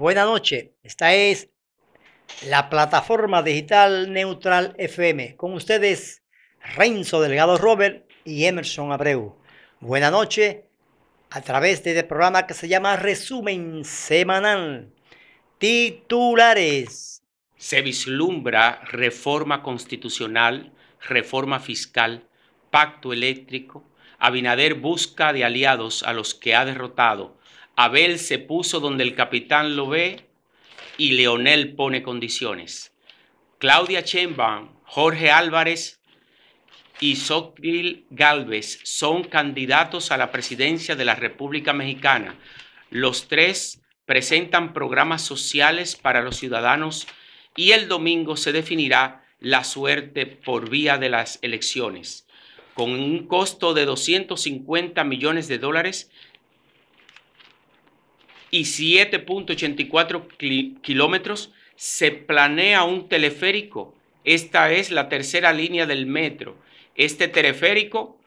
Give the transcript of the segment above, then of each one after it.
Buenas noches. Esta es la plataforma digital Neutral FM. Con ustedes, Renzo Delgado Robert y Emerson Abreu. Buenas noches a través de este programa que se llama Resumen Semanal. Titulares. Se vislumbra reforma constitucional, reforma fiscal, pacto eléctrico. Abinader busca de aliados a los que ha derrotado Abel se puso donde el capitán lo ve y Leonel pone condiciones. Claudia Chemban, Jorge Álvarez y Sotil Galvez son candidatos a la presidencia de la República Mexicana. Los tres presentan programas sociales para los ciudadanos y el domingo se definirá la suerte por vía de las elecciones. Con un costo de 250 millones de dólares, y 7.84 kilómetros se planea un teleférico. Esta es la tercera línea del metro. Este teleférico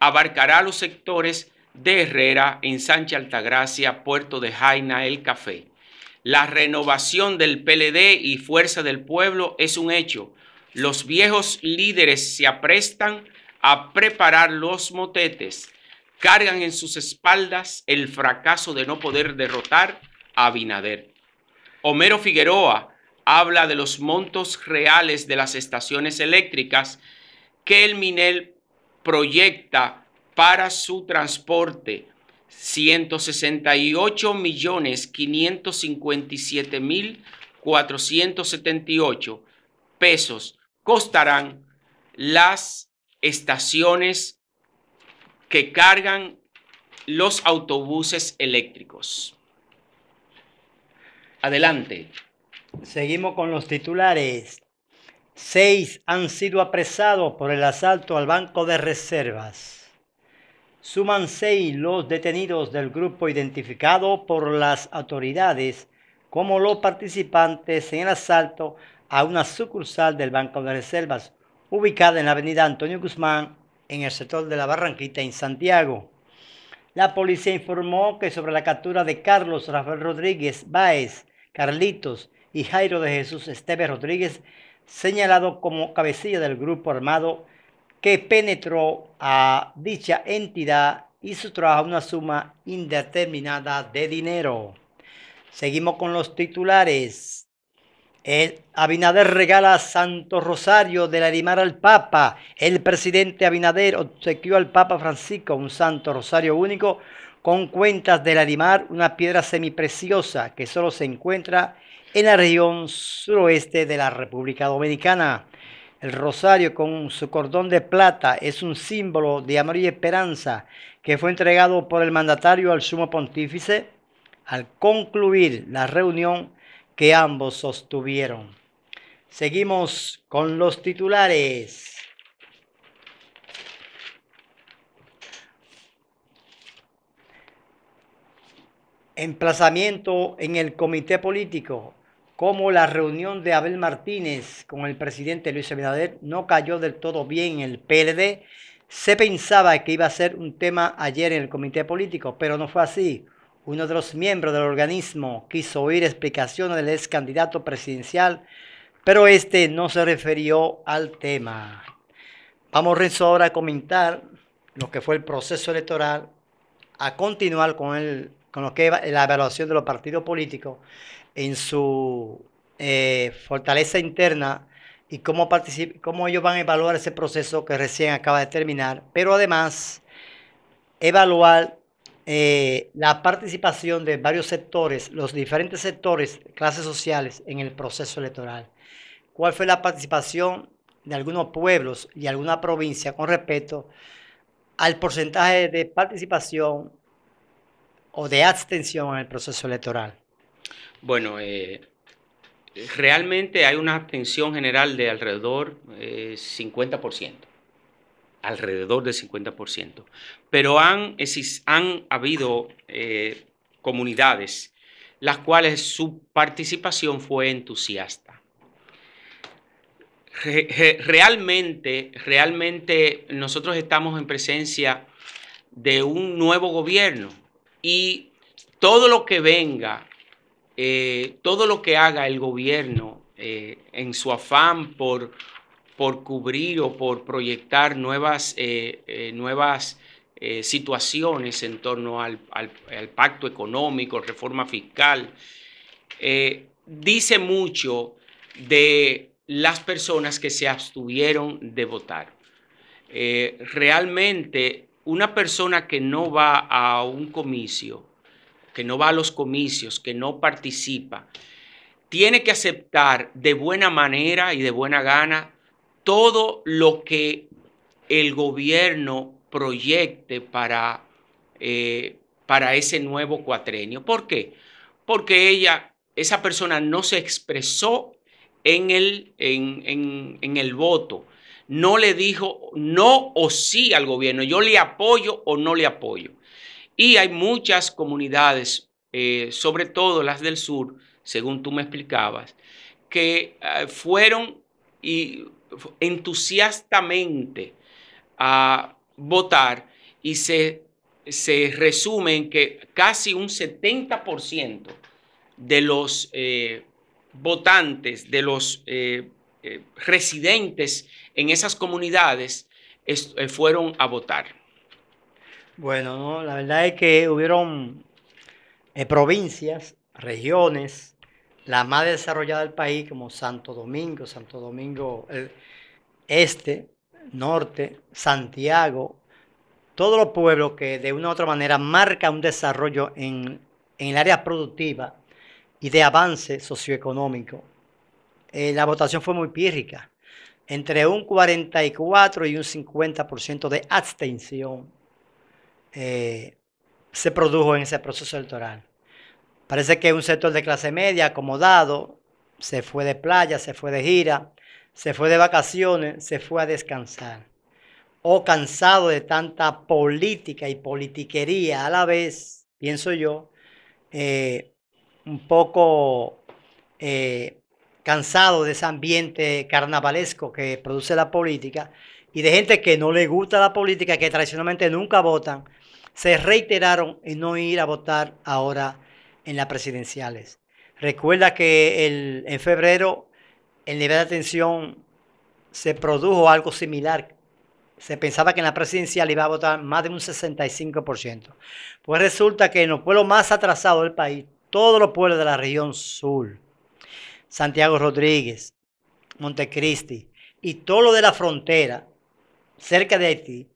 abarcará los sectores de Herrera, Ensanche Altagracia, Puerto de Jaina, El Café. La renovación del PLD y Fuerza del Pueblo es un hecho. Los viejos líderes se aprestan a preparar los motetes cargan en sus espaldas el fracaso de no poder derrotar a Binader. Homero Figueroa habla de los montos reales de las estaciones eléctricas que el Minel proyecta para su transporte 168 millones 557 mil 478 pesos costarán las estaciones que cargan los autobuses eléctricos. Adelante. Seguimos con los titulares. Seis han sido apresados por el asalto al Banco de Reservas. Suman seis los detenidos del grupo identificado por las autoridades como los participantes en el asalto a una sucursal del Banco de Reservas ubicada en la avenida Antonio Guzmán en el sector de la Barranquita en Santiago. La policía informó que sobre la captura de Carlos Rafael Rodríguez Báez, Carlitos y Jairo de Jesús Esteves Rodríguez, señalado como cabecilla del grupo armado que penetró a dicha entidad y su trabajo una suma indeterminada de dinero. Seguimos con los titulares. El Abinader regala Santo Rosario de Limar al Papa. El presidente Abinader obsequió al Papa Francisco un Santo Rosario único con cuentas de Limar, una piedra semipreciosa que solo se encuentra en la región suroeste de la República Dominicana. El rosario con su cordón de plata es un símbolo de amor y esperanza que fue entregado por el mandatario al sumo pontífice al concluir la reunión que ambos sostuvieron. Seguimos con los titulares. Emplazamiento en el comité político, como la reunión de Abel Martínez con el presidente Luis Abinader no cayó del todo bien en el PLD. Se pensaba que iba a ser un tema ayer en el comité político, pero no fue así. Uno de los miembros del organismo quiso oír explicaciones del ex candidato presidencial, pero este no se refirió al tema. Vamos Renzo ahora a comentar lo que fue el proceso electoral, a continuar con, el, con lo que la evaluación de los partidos políticos en su eh, fortaleza interna y cómo, cómo ellos van a evaluar ese proceso que recién acaba de terminar, pero además evaluar eh, la participación de varios sectores, los diferentes sectores, clases sociales en el proceso electoral. ¿Cuál fue la participación de algunos pueblos y alguna provincia con respecto al porcentaje de participación o de abstención en el proceso electoral? Bueno, eh, realmente hay una abstención general de alrededor eh, 50% alrededor del 50%. Pero han, han habido eh, comunidades las cuales su participación fue entusiasta. realmente, realmente nosotros estamos en presencia de un nuevo gobierno y todo lo que venga, eh, todo lo que haga el gobierno eh, en su afán por por cubrir o por proyectar nuevas, eh, eh, nuevas eh, situaciones en torno al, pacto económico, reforma fiscal, dice mucho de las personas que se abstuvieron de votar. realmente, una persona que no va a un comicio, que no va a los comicios, que no participa, tiene que aceptar de buena manera y de buena gana todo lo que el gobierno proyecte para, eh, para ese nuevo cuatrenio. ¿Por qué? Porque ella, esa persona no se expresó en el, en, el voto, no le dijo no o sí al gobierno, yo le apoyo o no le apoyo. Y hay muchas comunidades, eh, sobre todo las del sur, según tú me explicabas, que eh, fueron y entusiastamente a votar y se, se resume que casi un 70% de los eh, votantes, de los eh, eh, residentes en esas comunidades fueron a votar. Bueno, la verdad es que hubieron provincias, regiones, la más desarrollada del país, como Santo Domingo, Santo Domingo eh, Este, Norte, Santiago, todos los pueblos que de una u otra manera marcan un desarrollo en, el área productiva y de avance socioeconómico. Eh, la votación fue muy pírrica, entre un 44 y un 50% de abstención eh, se produjo en ese proceso electoral. Parece que un sector de clase media acomodado se fue de playa, se fue de gira, se fue de vacaciones, se fue a descansar. O oh, cansado de tanta política y politiquería a la vez, pienso yo, eh, un poco eh, cansado de ese ambiente carnavalesco que produce la política y de gente que no le gusta la política, que tradicionalmente nunca votan, se reiteraron en no ir a votar ahora en las presidenciales. Recuerda que en febrero el nivel de atención se produjo algo similar. Se pensaba que en la presidencial iba a votar más de un 65%. Pues resulta que en los pueblos más atrasados del país, todos los pueblos de la región sur, Santiago Rodríguez, Montecristi y todo lo de la frontera, cerca de Haití,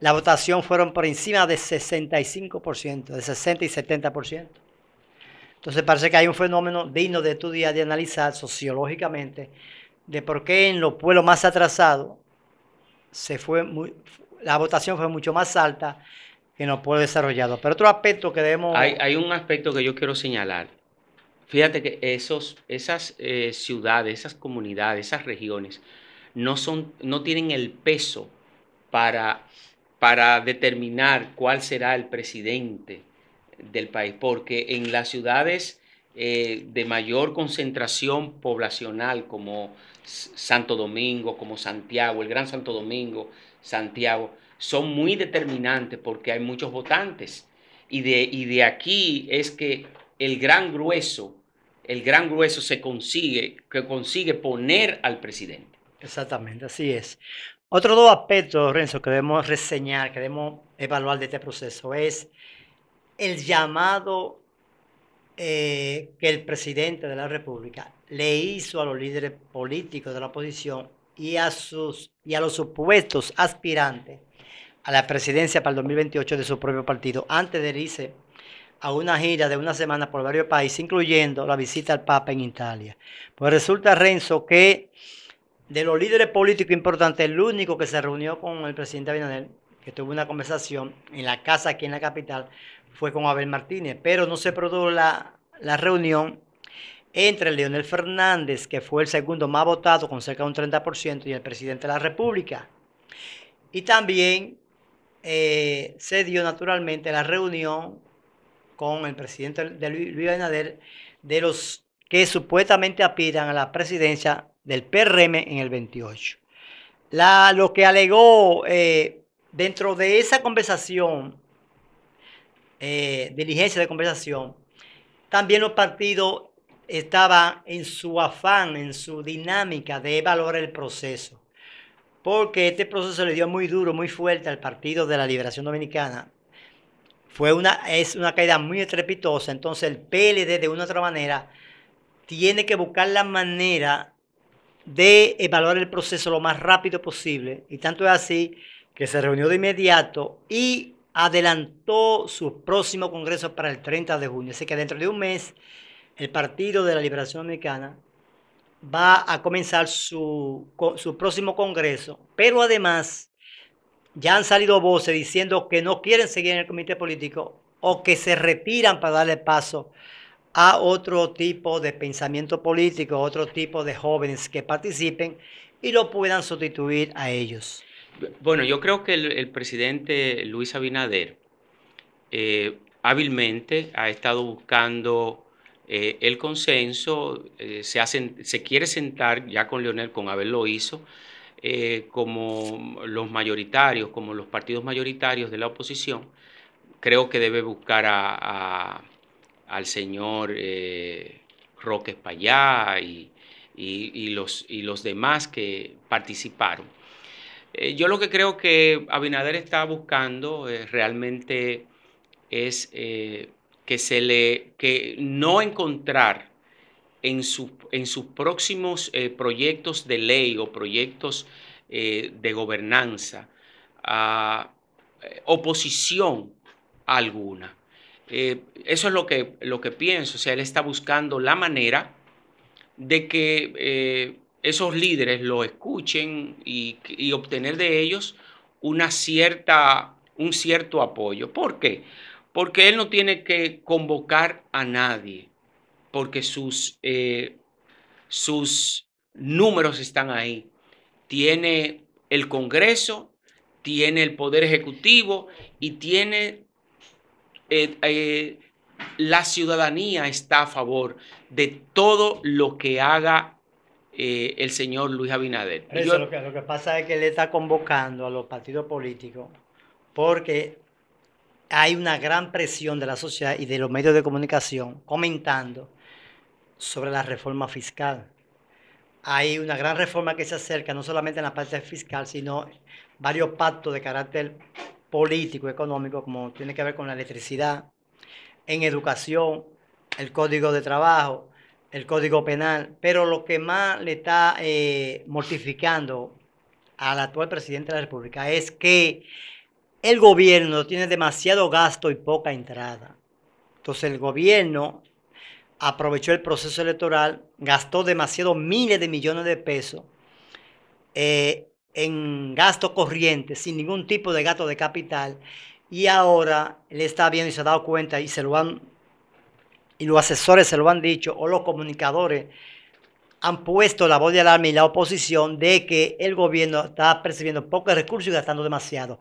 la votación fueron por encima de 65%, de 60 y 70%. Entonces parece que hay un fenómeno digno de estudiar, de analizar sociológicamente, de por qué en los pueblos más atrasados se fue muy, la votación fue mucho más alta que en los pueblos desarrollados. Pero otro aspecto que debemos... Hay, un aspecto que yo quiero señalar. Fíjate que esos, esas eh, ciudades, esas comunidades, esas regiones, no, son, no tienen el peso para, para determinar cuál será el presidente del país, porque en las ciudades eh, de mayor concentración poblacional, como Santo Domingo, como Santiago, el Gran Santo Domingo, Santiago, son muy determinantes porque hay muchos votantes. Y de, de aquí es que el gran grueso, el gran grueso se consigue, que consigue poner al presidente. Exactamente, así es. Otro dos aspectos, Renzo, que debemos reseñar, que debemos evaluar de este proceso es el llamado eh, que el presidente de la República le hizo a los líderes políticos de la oposición y a, sus, y a los supuestos aspirantes a la presidencia para el 2028 de su propio partido, antes de irse a una gira de una semana por varios países, incluyendo la visita al Papa en Italia. Pues resulta, Renzo, que de los líderes políticos importantes, el único que se reunió con el presidente Abinader, que tuvo una conversación en la casa aquí en la capital, fue con Abel Martínez, pero no se produjo la, reunión entre Leonel Fernández, que fue el segundo más votado con cerca de un 30%, y el presidente de la República. Y también eh, se dio naturalmente la reunión con el presidente de Luis Abinader de los que supuestamente aspiran a la presidencia del PRM en el 28. lo que alegó eh, dentro de esa conversación eh, diligencia de conversación, también los partidos estaban en su afán, en su dinámica de evaluar el proceso. Porque este proceso le dio muy duro, muy fuerte al Partido de la Liberación Dominicana. Fue una, es una caída muy estrepitosa. Entonces el PLD, de una u otra manera, tiene que buscar la manera de evaluar el proceso lo más rápido posible. Y tanto es así que se reunió de inmediato y adelantó su próximo Congreso para el 30 de junio. Así que dentro de un mes, el Partido de la Liberación Dominicana va a comenzar su, su próximo Congreso, pero además ya han salido voces diciendo que no quieren seguir en el comité político o que se retiran para darle paso a otro tipo de pensamiento político, otro tipo de jóvenes que participen y lo puedan sustituir a ellos. Bueno, yo creo que el, presidente Luis Abinader eh, hábilmente ha estado buscando eh, el consenso, eh, se, quiere sentar ya con Leonel, con Abel lo hizo, como los mayoritarios, como los partidos mayoritarios de la oposición. Creo que debe buscar al señor Roque Payá y los demás que participaron eh, yo lo que creo que Abinader está buscando eh, realmente es eh, que se que no encontrar en, sus próximos proyectos de ley o proyectos de gobernanza ah, oposición alguna. eso es lo que, lo que pienso. O sea, él está buscando la manera de que esos líderes lo escuchen y, obtener de ellos una cierta, un cierto apoyo. ¿Por qué? Porque él no tiene que convocar a nadie, porque sus, eh, sus números están ahí. Tiene el Congreso, tiene el Poder Ejecutivo y tiene eh, eh, la ciudadanía está a favor de todo lo que haga eh, el señor Luis Abinader. lo, que, lo, que, pasa es que él está convocando a los partidos políticos porque hay una gran presión de la sociedad y de los medios de comunicación comentando sobre la reforma fiscal. Hay una gran reforma que se acerca no solamente en la parte fiscal, sino varios pactos de carácter político, económico, como tiene que ver con la electricidad, en educación, el código de trabajo, el Código Penal, pero lo que más le está eh, mortificando al actual presidente de la República es que el gobierno tiene demasiado gasto y poca entrada. Entonces el gobierno aprovechó el proceso electoral, gastó demasiado miles de millones de pesos eh, en gasto corriente, sin ningún tipo de gasto de capital, y ahora le está viendo y se ha dado cuenta y se lo han y los asesores se lo han dicho, o los comunicadores han puesto la voz de alarma y la oposición de que el gobierno está percibiendo pocos recursos y gastando demasiado.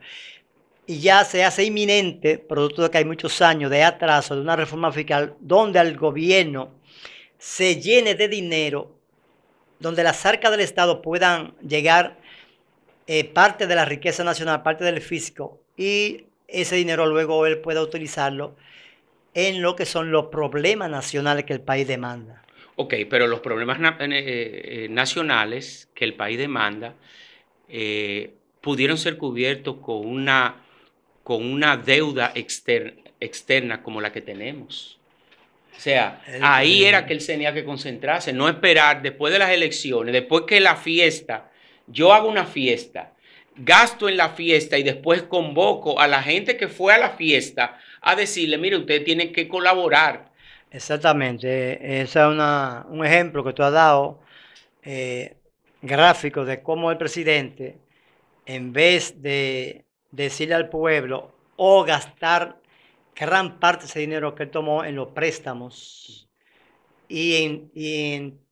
Y ya se hace inminente, producto de que hay muchos años de atraso de una reforma fiscal, donde el gobierno se llene de dinero, donde las arcas del Estado puedan llegar eh, parte de la riqueza nacional, parte del fisco, y ese dinero luego él pueda utilizarlo en lo que son los problemas nacionales que el país demanda. Ok, pero los problemas eh, eh, eh, nacionales que el país demanda pudieron ser cubiertos con una, con una deuda externa, como la que tenemos. O sea, ahí era que él tenía que concentrarse, no esperar después de las elecciones, después que la fiesta, yo hago una fiesta gasto en la fiesta y después convoco a la gente que fue a la fiesta a decirle, mire, usted tiene que colaborar. Exactamente, eh, ese es un ejemplo que tú has dado eh, gráfico de cómo el presidente, en vez de decirle al pueblo o gastar gran parte de ese dinero que tomó en los préstamos y en,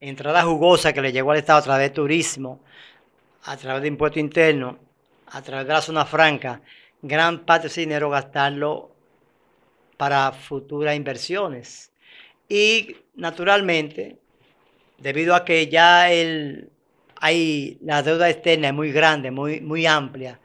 entradas jugosas entrada jugosa que le llegó al Estado a través de turismo, a través de impuesto interno, a través de la zona franca, gran parte de ese dinero gastarlo para futuras inversiones. Y naturalmente, debido a que ya el, hay, la deuda externa es muy grande, muy, muy amplia,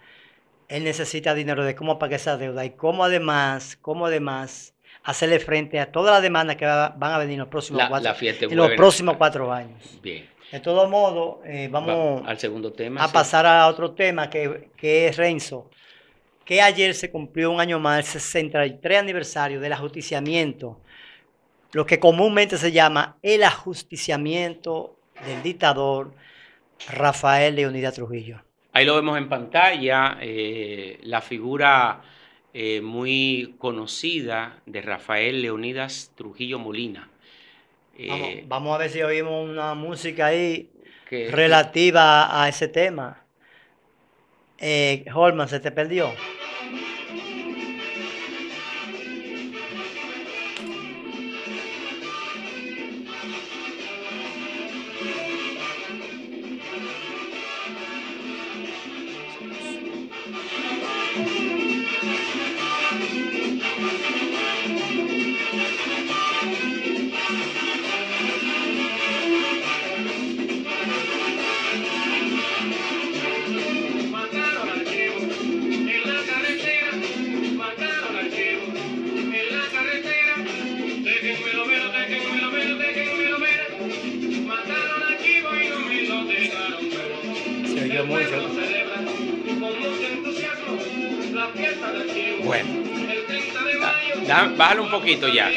él necesita dinero de cómo pagar esa deuda y cómo además, cómo además hacerle frente a todas las demandas que van a venir en los próximos, cuatro, los próximos cuatro años. Bien. De todo modo, eh, vamos a pasar a otro tema que, es Renzo, que ayer se cumplió un año más, el 63 aniversario del ajusticiamiento, lo que comúnmente se llama el ajusticiamiento del dictador Rafael Leonidas Trujillo. Ahí lo vemos en pantalla, eh, la figura eh, muy conocida de Rafael Leonidas Trujillo Molina eh, vamos, a ver si oímos una música ahí relativa a ese tema. Eh, Holman, ¿se te perdió? Bueno. bájalo un poquito ya.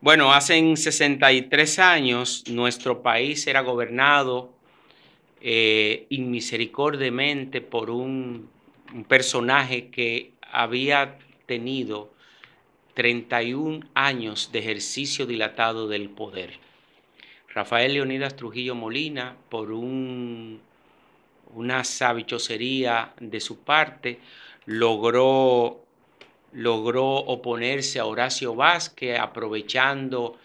Bueno, hace 63 años nuestro país era gobernado eh, inmisericordiamente por un personaje que había tenido 31 años de ejercicio dilatado del poder. Rafael Leonidas Trujillo Molina, por un una sabichosería de su parte, logró, logró oponerse a Horacio Vázquez aprovechando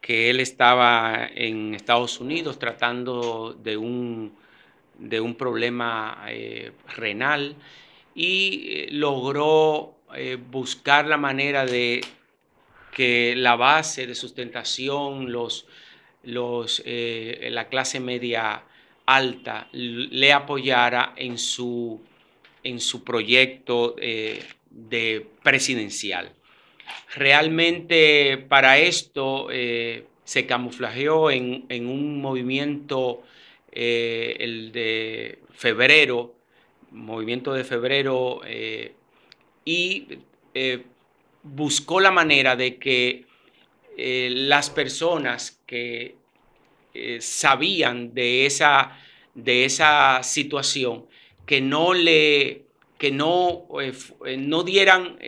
que él estaba en Estados Unidos tratando de un, de un problema eh, renal y eh, logró eh, buscar la manera de que la base de sustentación, los, los, la clase media alta le apoyara en su, en su proyecto eh, de presidencial. Realmente para esto eh, se camuflajeó en, un movimiento, eh, el de febrero, movimiento de febrero, y buscó la manera de que las personas que eh, sabían de esa, de esa situación, que no le que no, eh, eh, no dieran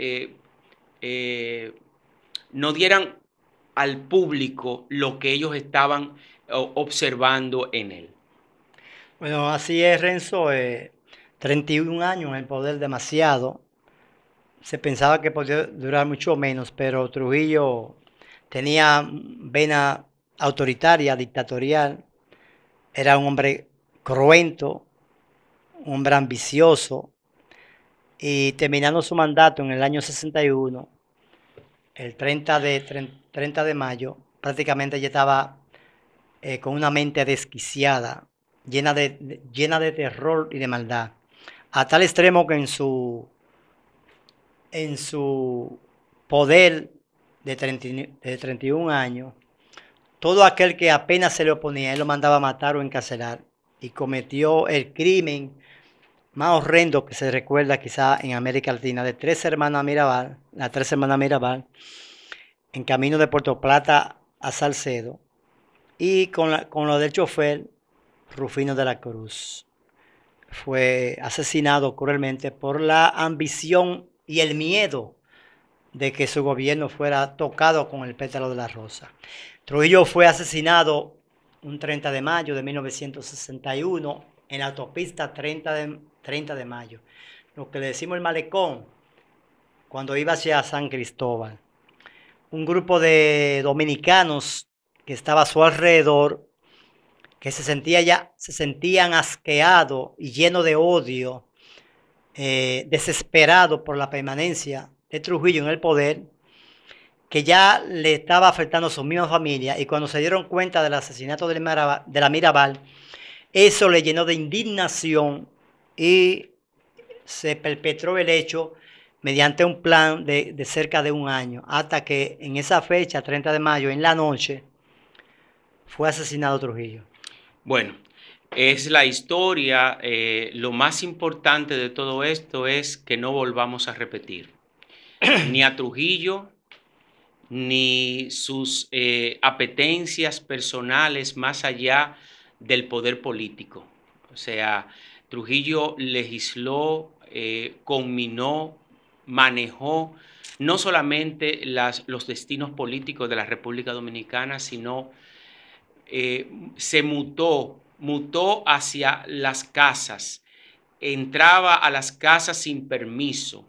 no dieran al público lo que ellos estaban observando en él. Bueno, así es, Renzo. 31 años en el poder demasiado. Se pensaba que podía durar mucho menos, pero Trujillo tenía vena autoritaria, dictatorial. Era un hombre cruento, un hombre ambicioso. Y terminando su mandato en el año 61, el 30 de, de mayo, prácticamente ya estaba eh, con una mente desquiciada, llena de, llena de terror y de maldad, a tal extremo que en su, en su poder de, de 31 años, todo aquel que apenas se le oponía, él lo mandaba a matar o encarcelar y cometió el crimen más horrendo que se recuerda quizá en América Latina, de tres hermanas Mirabal, las tres hermanas Mirabal, en camino de Puerto Plata a Salcedo, y con, con lo del chofer Rufino de la Cruz. Fue asesinado cruelmente por la ambición y el miedo de que su gobierno fuera tocado con el pétalo de la rosa. Trujillo fue asesinado un 30 de mayo de 1961 en la autopista 30 de, 30 de mayo, lo que le decimos el malecón, cuando iba hacia San Cristóbal. Un grupo de dominicanos que estaba a su alrededor, que se, sentía ya, se sentían asqueados y lleno de odio, eh, desesperado desesperados por la permanencia de Trujillo en el poder, que ya le estaba afectando a su misma familia y cuando se dieron cuenta del asesinato de la Mirabal, eso le llenó de indignación y se perpetró el hecho mediante un plan de, cerca de un año, hasta que en esa fecha, 30 de mayo, en la noche, fue asesinado Trujillo. Bueno, es la historia, eh, lo más importante de todo esto es que no volvamos a repetir, ni a Trujillo, ni sus eh, apetencias personales más allá del poder político. O sea, Trujillo legisló, eh, combinó, manejó no solamente los destinos políticos de la República Dominicana, sino eh, se mutó, mutó hacia las casas, entraba a las casas sin permiso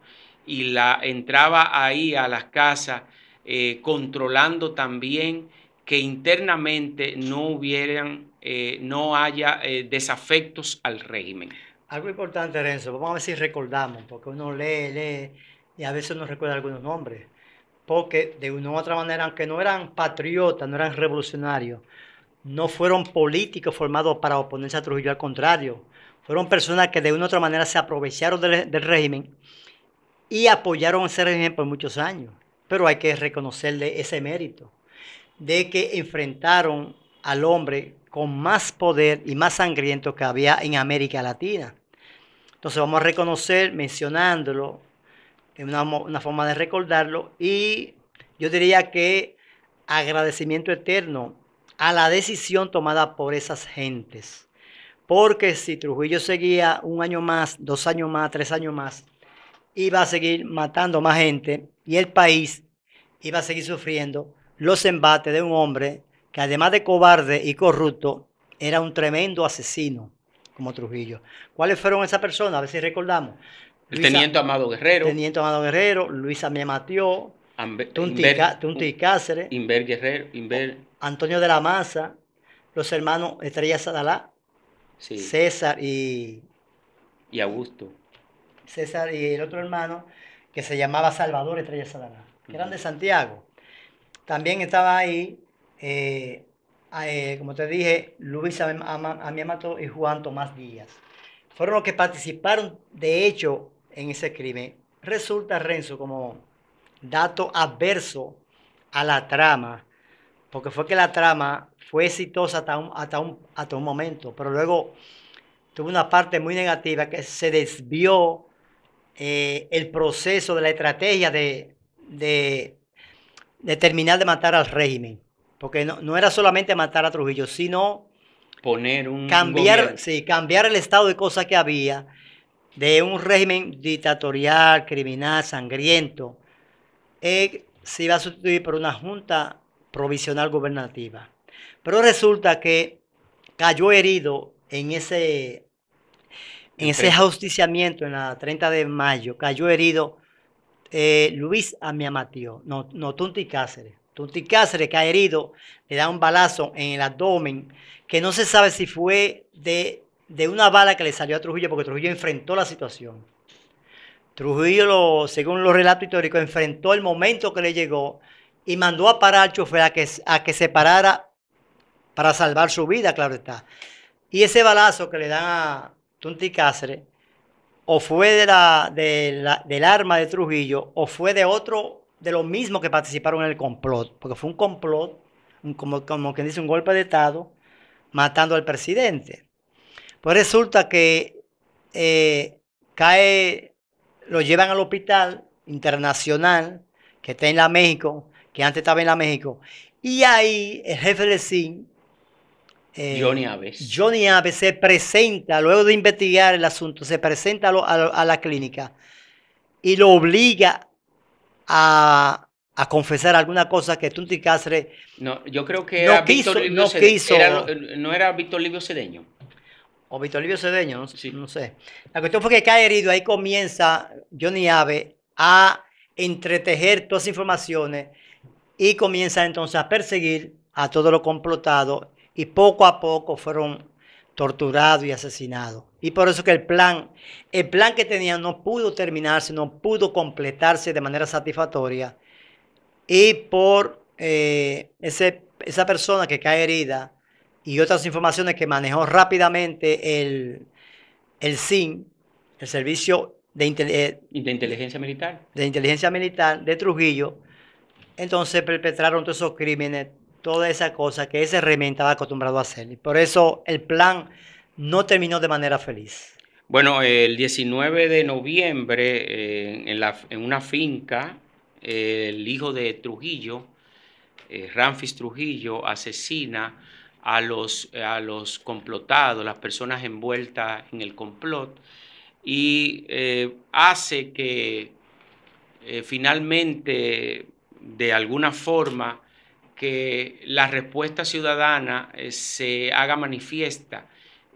y la, entraba ahí a las casas eh, controlando también que internamente no hubieran, eh, no haya eh, desafectos al régimen. Algo importante, Renzo, vamos a ver si recordamos, porque uno lee, lee y a veces uno recuerda algunos nombres, porque de una u otra manera, aunque no eran patriotas, no eran revolucionarios, no fueron políticos formados para oponerse a Trujillo, al contrario, fueron personas que de una u otra manera se aprovecharon del, del régimen y apoyaron ese régimen por muchos años pero hay que reconocerle ese mérito de que enfrentaron al hombre con más poder y más sangriento que había en América Latina. Entonces vamos a reconocer mencionándolo, es una, una, forma de recordarlo, y yo diría que agradecimiento eterno a la decisión tomada por esas gentes. Porque si Trujillo seguía un año más, dos años más, tres años más, iba a seguir matando más gente y el país iba a seguir sufriendo los embates de un hombre que además de cobarde y corrupto, era un tremendo asesino como Trujillo. ¿Cuáles fueron esas personas? A ver si recordamos. El teniente Amado Guerrero. Teniente Amado Guerrero, Luisa me Mateo Tunti, Cáceres, Guerrero, Antonio de la Maza, los hermanos Estrella Sadalá, sí. César y... Y Augusto. César y el otro hermano, que se llamaba Salvador Estrella Salana, que eran de Santiago. También estaba ahí, eh, eh, como te dije, Luis Amiamato y Juan Tomás Díaz. Fueron los que participaron, de hecho, en ese crimen. Resulta, Renzo, como dato adverso a la trama, porque fue que la trama fue exitosa hasta hasta un momento, pero luego tuvo una parte muy negativa que se desvió eh, el proceso, de la estrategia de, terminar de matar al régimen. Porque no, era solamente matar a Trujillo, sino poner un cambiar, cambiar el estado de cosas que había de un régimen dictatorial, criminal, sangriento. Eh, se iba a sustituir por una junta provisional gubernativa Pero resulta que cayó herido en ese en ese ajusticiamiento, en la 30 de mayo, cayó herido eh, Luis Amiamatío, no, no Tunti Cáceres. Tunti Cáceres ha herido, le da un balazo en el abdomen, que no se sabe si fue de, de una bala que le salió a Trujillo, porque Trujillo enfrentó la situación. Trujillo, según los relatos históricos, enfrentó el momento que le llegó y mandó a parar al chofer a que, a que se parara para salvar su vida, claro está. Y ese balazo que le dan a, Tunti Cáceres, o fue de la, del arma de Trujillo, o fue de otro, de los mismos que participaron en el complot, porque fue un complot, como, como quien dice, un golpe de Estado, matando al presidente. Pues resulta que eh, cae, lo llevan al hospital internacional, que está en la México, que antes estaba en la México, y ahí el jefe de CIN Johnny eh, Aves. Johnny Aves se presenta, luego de investigar el asunto, se presenta a, la clínica y lo obliga a, confesar alguna cosa que Tunti Cáceres. No, yo creo que no era quiso, Víctor Livio no, Cedeño. Quiso. Era, no era Víctor Livio Cedeño. O Víctor Livio Cedeño, no, sé. La cuestión fue que cae herido, ahí comienza Johnny Aves... a entretejer todas las informaciones y comienza entonces a perseguir a todos los complotados y poco a poco fueron torturados y asesinados. Y por eso que el plan, el plan que tenían no pudo terminarse, no pudo completarse de manera satisfactoria. Y por eh, esa persona que cae herida y otras informaciones que manejó rápidamente el, el SIN, el Servicio de, eh, de Inteligencia Militar. De Inteligencia Militar de Trujillo. Entonces perpetraron todos esos crímenes, toda esa cosa que ese remiento estaba acostumbrado a hacer. Y por eso el plan no terminó de manera feliz. Bueno, el 19 de noviembre, eh, en, una finca, el hijo de Trujillo, eh, Ramfis Trujillo, asesina a los, a los complotados, las personas envueltas en el complot, y eh, hace que finalmente, de alguna forma, que la respuesta ciudadana eh, se haga manifiesta.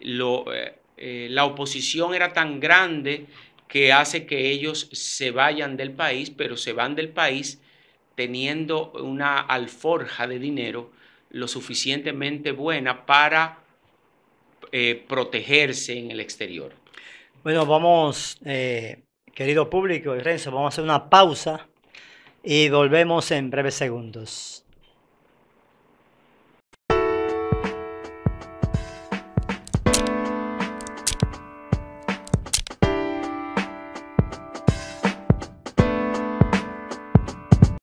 Eh, eh, la oposición era tan grande que hace que ellos se vayan del país, pero se van del país teniendo una alforja de dinero lo suficientemente buena para protegerse en el exterior. Bueno, vamos, querido público y Renzo, vamos a hacer una pausa y volvemos en breves segundos.